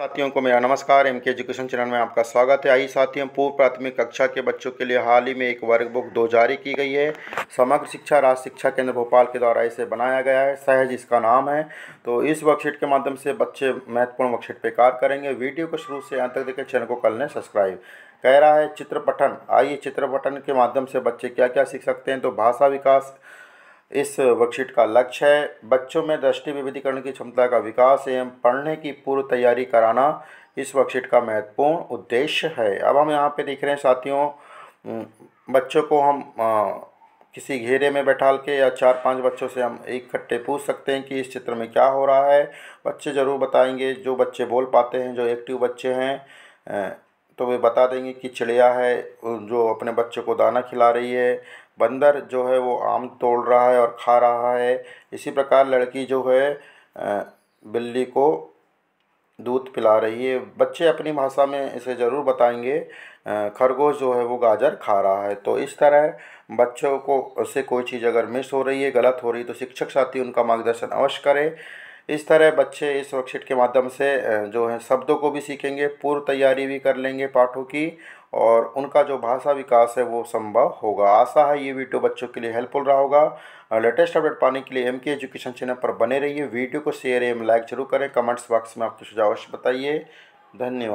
साथियों को मेरा नमस्कार एम के एजुकेशन चैनल में आपका स्वागत है आई साथियों पूर्व प्राथमिक कक्षा के बच्चों के लिए हाल ही में एक वर्क बुक दो जारी की गई है समग्र शिक्षा राज्य शिक्षा केंद्र भोपाल के द्वारा इसे बनाया गया है सहज इसका नाम है तो इस वर्कशीट के माध्यम से बच्चे महत्वपूर्ण वर्कशीट पर कार्य करेंगे वीडियो को शुरू से अंत तक देखें चैनल को कर लें सब्सक्राइब कह रहा है चित्रपठन आइए चित्रपठन के माध्यम से बच्चे क्या क्या सीख सकते हैं तो भाषा विकास इस वर्कशीट का लक्ष्य है बच्चों में दृष्टि विविधीकरण की क्षमता का विकास एवं पढ़ने की पूर्व तैयारी कराना इस वर्कशीट का महत्वपूर्ण उद्देश्य है अब हम यहाँ पे देख रहे हैं साथियों बच्चों को हम आ, किसी घेरे में बैठा के या चार पांच बच्चों से हम इकट्ठे पूछ सकते हैं कि इस चित्र में क्या हो रहा है बच्चे ज़रूर बताएंगे जो बच्चे बोल पाते हैं जो एक्टिव बच्चे हैं तो वे बता देंगे कि चिड़िया है जो अपने बच्चों को दाना खिला रही है बंदर जो है वो आम तोड़ रहा है और खा रहा है इसी प्रकार लड़की जो है बिल्ली को दूध पिला रही है बच्चे अपनी भाषा में इसे ज़रूर बताएंगे खरगोश जो है वो गाजर खा रहा है तो इस तरह बच्चों को उससे कोई चीज़ अगर मिस हो रही है गलत हो रही है तो शिक्षक साथी उनका मार्गदर्शन अवश्य करें इस तरह बच्चे इस वर्कशीट के माध्यम से जो है शब्दों को भी सीखेंगे पूर्व तैयारी भी कर लेंगे पाठों की और उनका जो भाषा विकास है वो संभव होगा आशा है ये वीडियो बच्चों के लिए हेल्पफुल रहा होगा लेटेस्ट अपडेट पाने के लिए एम के एजुकेशन चैनल पर बने रहिए वीडियो को शेयर एवं लाइक जरूर करें कमेंट्स बॉक्स में आपके सुझाव बताइए धन्यवाद